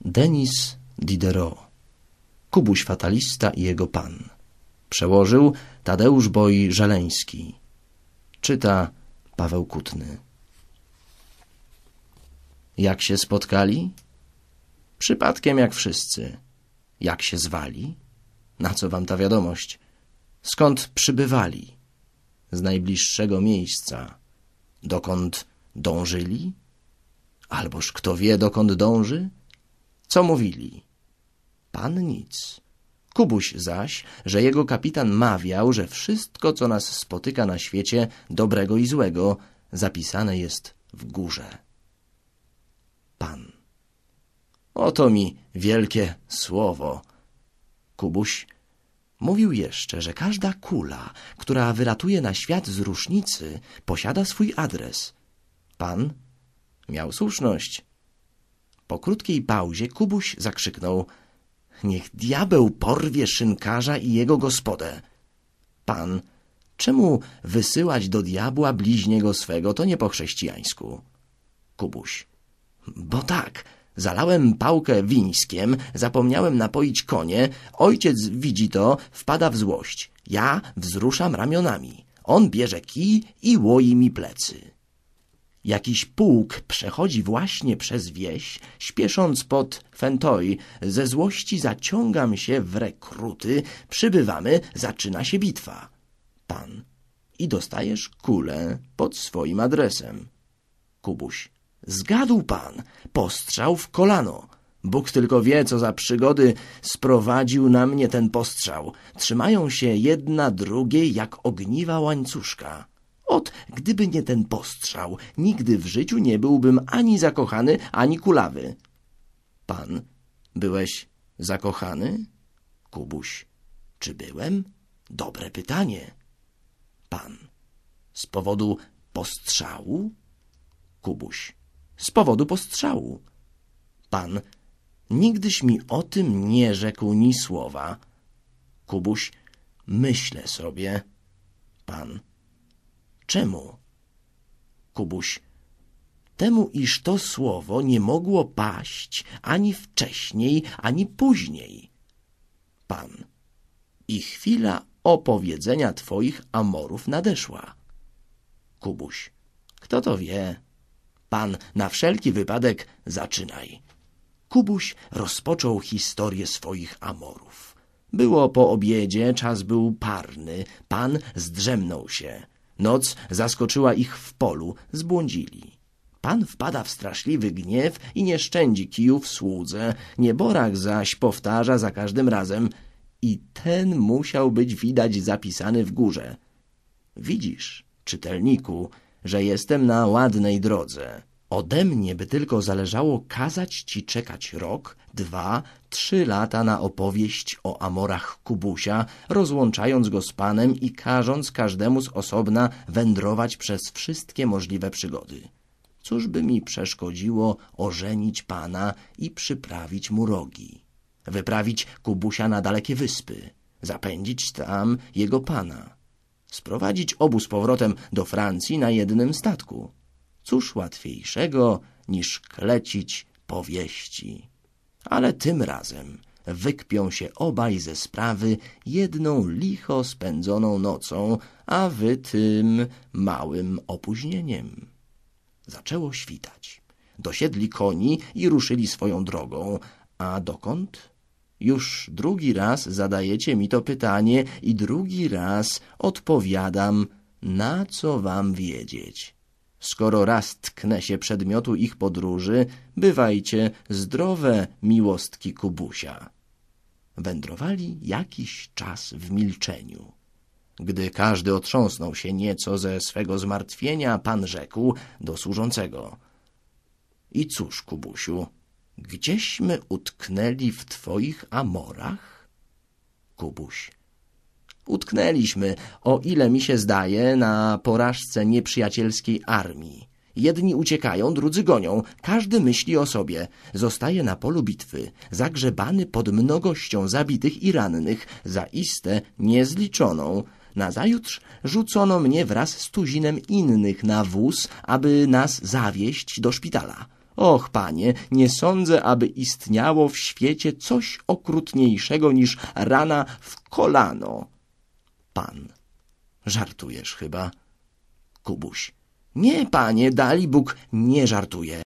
Denis Diderot. Kubuś Fatalista i jego pan. Przełożył Tadeusz Boi Żeleński. Czyta Paweł Kutny. Jak się spotkali? Przypadkiem jak wszyscy. Jak się zwali? Na co wam ta wiadomość? Skąd przybywali? Z najbliższego miejsca. Dokąd dążyli? Alboż kto wie, dokąd dąży? Co mówili? Pan nic. Kubuś zaś, że jego kapitan mawiał, że wszystko, co nas spotyka na świecie, dobrego i złego, zapisane jest w górze. Pan. Oto mi wielkie słowo. Kubuś mówił jeszcze, że każda kula, która wylatuje na świat z rusznicy, posiada swój adres. Pan miał słuszność. Po krótkiej pauzie Kubuś zakrzyknął — Niech diabeł porwie szynkarza i jego gospodę. Pan — Czemu wysyłać do diabła bliźniego swego? To nie po chrześcijańsku. Kubuś — Bo tak. Zalałem pałkę wińskiem, zapomniałem napoić konie, ojciec widzi to, wpada w złość. Ja wzruszam ramionami. On bierze kij i łoi mi plecy. Jakiś pułk przechodzi właśnie przez wieś, śpiesząc pod Fentoi. Ze złości zaciągam się w rekruty, przybywamy, zaczyna się bitwa. Pan. I dostajesz kulę pod swoim adresem. Kubuś. Zgadł pan, postrzał w kolano. Bóg tylko wie, co za przygody sprowadził na mnie ten postrzał. Trzymają się jedna drugiej jak ogniwa łańcuszka. Ot, gdyby nie ten postrzał, nigdy w życiu nie byłbym ani zakochany, ani kulawy. Pan, byłeś zakochany? Kubuś, czy byłem? Dobre pytanie. Pan, z powodu postrzału? Kubuś, z powodu postrzału. Pan, nigdyś mi o tym nie rzekł ni słowa. Kubuś, myślę sobie. Pan, Czemu? Kubuś. Temu, iż to słowo nie mogło paść ani wcześniej, ani później. Pan. I chwila opowiedzenia twoich amorów nadeszła. Kubuś. Kto to wie? Pan, na wszelki wypadek zaczynaj. Kubuś rozpoczął historię swoich amorów. Było po obiedzie, czas był parny, pan zdrzemnął się. Noc zaskoczyła ich w polu, zbłądzili. Pan wpada w straszliwy gniew i nie szczędzi kijów słudze, nieborak zaś powtarza za każdym razem i ten musiał być widać zapisany w górze. Widzisz, czytelniku, że jestem na ładnej drodze. Ode mnie by tylko zależało kazać ci czekać rok, dwa, trzy lata na opowieść o amorach Kubusia, rozłączając go z panem i każąc każdemu z osobna wędrować przez wszystkie możliwe przygody. Cóż by mi przeszkodziło ożenić pana i przyprawić mu rogi? Wyprawić Kubusia na dalekie wyspy, zapędzić tam jego pana, sprowadzić obu z powrotem do Francji na jednym statku – Cóż łatwiejszego niż klecić powieści. Ale tym razem wykpią się obaj ze sprawy jedną licho spędzoną nocą, a wy tym małym opóźnieniem. Zaczęło świtać. Dosiedli koni i ruszyli swoją drogą. A dokąd? Już drugi raz zadajecie mi to pytanie i drugi raz odpowiadam, na co wam wiedzieć. Skoro raz tknę się przedmiotu ich podróży, bywajcie zdrowe, miłostki Kubusia. Wędrowali jakiś czas w milczeniu. Gdy każdy otrząsnął się nieco ze swego zmartwienia, pan rzekł do służącego. I cóż, Kubusiu, gdzieśmy utknęli w twoich amorach? Kubuś utknęliśmy, o ile mi się zdaje, na porażce nieprzyjacielskiej armii. Jedni uciekają, drudzy gonią, każdy myśli o sobie. Zostaje na polu bitwy, zagrzebany pod mnogością zabitych i rannych, zaiste niezliczoną. Nazajutrz rzucono mnie wraz z tuzinem innych na wóz, aby nas zawieść do szpitala. Och, panie, nie sądzę, aby istniało w świecie coś okrutniejszego niż rana w kolano pan. Żartujesz chyba, Kubuś. Nie, panie, Dalibóg nie żartuje.